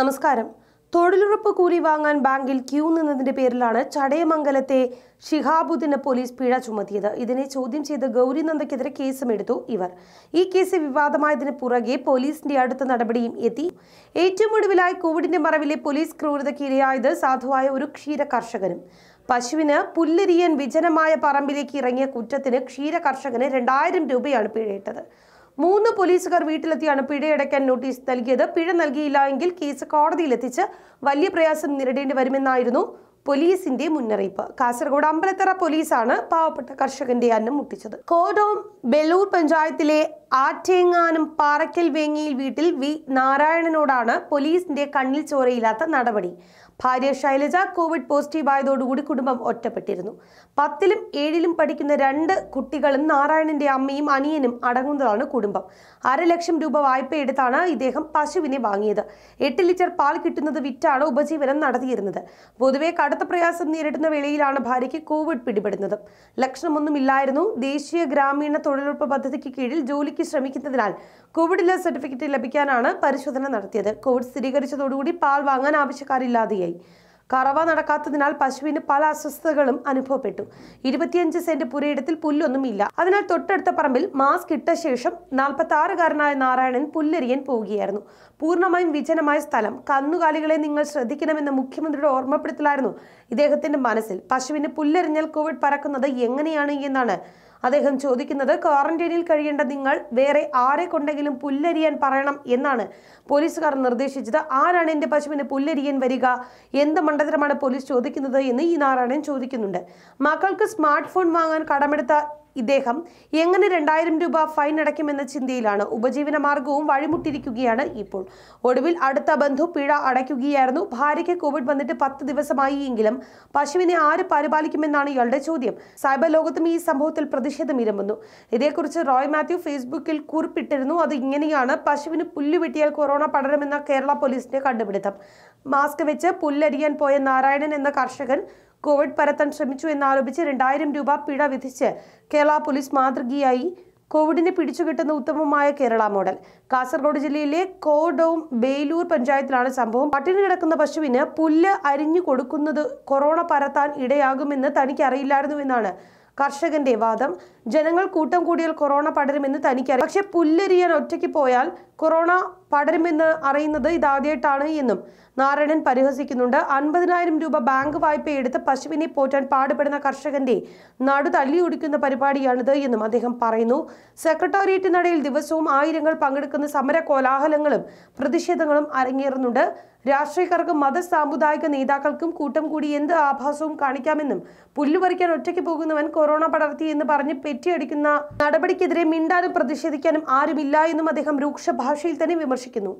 നമസ്കാരം തൊഴിലുറപ്പ് കൂലി വാങ്ങാൻ ബാങ്കിൽ ക്യൂ നിന്നതിന്റെ പേരിലാണ് ചടയമംഗലത്തെ ഷിഹാബുദ്ദീന് പോലീസ് പിഴ ചുമത്തിയത് ഇതിനെ ചോദ്യം ചെയ്ത് ഗൗരി കേസുമെടുത്തു ഇവർ ഈ കേസ് വിവാദമായതിന് പുറകെ പോലീസിന്റെ അടുത്ത നടപടിയും എത്തി ഏറ്റവും ഒടുവിലായി കോവിഡിന്റെ മറവിലെ പോലീസ് ക്രൂരതയ്ക്കിരയായത് സാധുവായ ഒരു ക്ഷീര കർഷകനും പശുവിന് പുല്ലരിയൻ വിജനമായ പറമ്പിലേക്ക് ഇറങ്ങിയ കുറ്റത്തിന് ക്ഷീര കർഷകന് രണ്ടായിരം രൂപയാണ് പിഴയിട്ടത് മൂന്ന് പോലീസുകാർ വീട്ടിലെത്തിയാണ് പിഴയടയ്ക്കാൻ നോട്ടീസ് നൽകിയത് പിഴ നൽകിയില്ല എങ്കിൽ കേസ് കോടതിയിലെത്തിച്ച് വലിയ പ്രയാസം നേരിടേണ്ടി വരുമെന്നായിരുന്നു പോലീസിന്റെ മുന്നറിയിപ്പ് കാസർഗോഡ് അമ്പലത്തറ പോലീസാണ് പാവപ്പെട്ട കർഷകന്റെ അന്നം മുട്ടിച്ചത് കോടോം ബെല്ലൂർ പഞ്ചായത്തിലെ ആറ്റേങ്ങാനും പാറയ്ക്കൽ വേങ്ങിയിൽ വീട്ടിൽ വി നാരായണനോടാണ് പോലീസിന്റെ കണ്ണിൽ ചോരയില്ലാത്ത നടപടി ഭാര്യ ശൈലജ കോവിഡ് പോസിറ്റീവ് ആയതോടുകൂടി കുടുംബം ഒറ്റപ്പെട്ടിരുന്നു പത്തിലും ഏഴിലും പഠിക്കുന്ന രണ്ട് കുട്ടികളും നാരായണന്റെ അമ്മയും അനിയനും അടങ്ങുന്നതാണ് കുടുംബം അരലക്ഷം രൂപ വായ്പയെടുത്താണ് ഇദ്ദേഹം പശുവിനെ വാങ്ങിയത് എട്ട് ലിറ്റർ പാൽ കിട്ടുന്നത് വിറ്റാണ് ഉപജീവനം നടത്തിയിരുന്നത് പൊതുവെ കടുത്ത പ്രയാസം നേരിടുന്ന വേളയിലാണ് ഭാര്യയ്ക്ക് കോവിഡ് പിടിപെടുന്നത് ലക്ഷണമൊന്നുമില്ലായിരുന്നു ദേശീയ ഗ്രാമീണ തൊഴിലുറപ്പ് പദ്ധതിക്ക് കീഴിൽ ജോലിക്ക് ശ്രമിക്കുന്നതിനാൽ കോവിഡില്ല സർട്ടിഫിക്കറ്റ് ലഭിക്കാനാണ് പരിശോധന നടത്തിയത് കോവിഡ് സ്ഥിരീകരിച്ചതോടുകൂടി പാൽ വാങ്ങാൻ ആവശ്യക്കാരില്ലാതെയായി കറവ നടക്കാത്തതിനാൽ പശുവിന് പല അസ്വസ്ഥതകളും അനുഭവപ്പെട്ടു ഇരുപത്തിയഞ്ച് സെന്റ് പുരയിടത്തിൽ പുല്ലൊന്നും ഇല്ല അതിനാൽ തൊട്ടടുത്ത പറമ്പിൽ മാസ്ക് ഇട്ട ശേഷം നാൽപ്പത്തി ആറുകാരനായ നാരായണൻ പുല്ലെറിയാൻ പോവുകയായിരുന്നു പൂർണ്ണമായും വിജനമായ സ്ഥലം കന്നുകാലികളെ നിങ്ങൾ ശ്രദ്ധിക്കണമെന്ന് മുഖ്യമന്ത്രിയുടെ ഓർമ്മപ്പെടുത്തലായിരുന്നു ഇദ്ദേഹത്തിന്റെ മനസ്സിൽ പശുവിന് പുല്ലെറിഞ്ഞാൽ കോവിഡ് പരക്കുന്നത് എങ്ങനെയാണ് എന്നാണ് അദ്ദേഹം ചോദിക്കുന്നത് ക്വാറന്റൈനിൽ കഴിയേണ്ട നിങ്ങൾ വേറെ ആരെ കൊണ്ടെങ്കിലും പുല്ലരിയാൻ പറയണം എന്നാണ് പോലീസുകാർ നിർദ്ദേശിച്ചത് ആരാണ് എൻ്റെ പശുവിന് പുല്ലരിയാൻ വരിക എന്ത് മണ്ഡലമാണ് പോലീസ് ചോദിക്കുന്നത് എന്ന് ഈ നാരായണൻ ചോദിക്കുന്നുണ്ട് മക്കൾക്ക് സ്മാർട്ട് ഫോൺ വാങ്ങാൻ കടമെടുത്ത ഇദ്ദേഹം എങ്ങനെ രണ്ടായിരം രൂപ ഫൈൻ അടയ്ക്കുമെന്ന ചിന്തയിലാണ് ഉപജീവന മാർഗവും വഴിമുട്ടിരിക്കുകയാണ് ഇപ്പോൾ ഒടുവിൽ അടുത്ത ബന്ധു പിഴ അടയ്ക്കുകയായിരുന്നു ഭാര്യയ്ക്ക് കോവിഡ് വന്നിട്ട് പത്ത് ദിവസമായി എങ്കിലും പശുവിനെ ആര് പരിപാലിക്കുമെന്നാണ് ഇയാളുടെ ചോദ്യം സൈബർ ലോകത്തും ഈ സംഭവത്തിൽ പ്രതിഷേധം ഇരമ്പുന്നു ഇതേക്കുറിച്ച് റോയ് മാത്യു ഫേസ്ബുക്കിൽ കുറിപ്പിട്ടിരുന്നു അത് ഇങ്ങനെയാണ് പശുവിന് പുല്ല് വെട്ടിയാൽ കൊറോണ പടരുമെന്ന കേരള പോലീസിന്റെ കണ്ടുപിടുത്തം മാസ്ക് വെച്ച് പുല്ലരിയാൻ പോയ നാരായണൻ എന്ന കർഷകൻ കോവിഡ് പരത്താൻ ശ്രമിച്ചു എന്നാരോപിച്ച് രണ്ടായിരം രൂപ പിഴ വിധിച്ച് കേരള പോലീസ് മാതൃകയായി കോവിഡിനെ പിടിച്ചുകിട്ടുന്ന ഉത്തമമായ കേരള മോഡൽ കാസർഗോഡ് ജില്ലയിലെ കോഡോം ബേലൂർ പഞ്ചായത്തിലാണ് സംഭവം പട്ടിണി കിടക്കുന്ന പശുവിന് പുല്ല് അരിഞ്ഞു കൊടുക്കുന്നത് കൊറോണ പരത്താൻ ഇടയാകുമെന്ന് എന്നാണ് കർഷകന്റെ വാദം ജനങ്ങൾ കൂട്ടം കൂടിയാൽ കൊറോണ പടരുമെന്ന് തനിക്കറിയാം പക്ഷെ പുല്ലെരിയാൻ ഒറ്റയ്ക്ക് പോയാൽ കൊറോണ പടരുമെന്ന് അറിയുന്നത് ഇതാദ്യമായിട്ടാണ് എന്നും നാരായണൻ പരിഹസിക്കുന്നുണ്ട് അൻപതിനായിരം രൂപ ബാങ്ക് വായ്പ എടുത്ത് പശുവിനെ പോറ്റാൻ പാടുപെടുന്ന കർഷകന്റെ നടു തല്ലിയൊടിക്കുന്ന പരിപാടിയാണിത് എന്നും അദ്ദേഹം പറയുന്നു സെക്രട്ടേറിയറ്റിനിടയിൽ ദിവസവും ആയിരങ്ങൾ പങ്കെടുക്കുന്ന സമര കോലാഹലങ്ങളും പ്രതിഷേധങ്ങളും അരങ്ങേറുന്നുണ്ട് രാഷ്ട്രീയക്കാർക്കും മത സാമുദായിക നേതാക്കൾക്കും കൂട്ടം കൂടി എന്ത് ആഭാസവും കാണിക്കാമെന്നും പുല്ലുപറിക്കാൻ ഒറ്റയ്ക്ക് പോകുന്നവൻ കൊറോണ പടർത്തി എന്ന് പറഞ്ഞ് പെറ്റിയടിക്കുന്ന നടപടിക്കെതിരെ മിണ്ടാനും പ്രതിഷേധിക്കാനും ആരുമില്ല എന്നും അദ്ദേഹം രൂക്ഷ ഭാഷയിൽ തന്നെ വിമർശിക്കുന്നു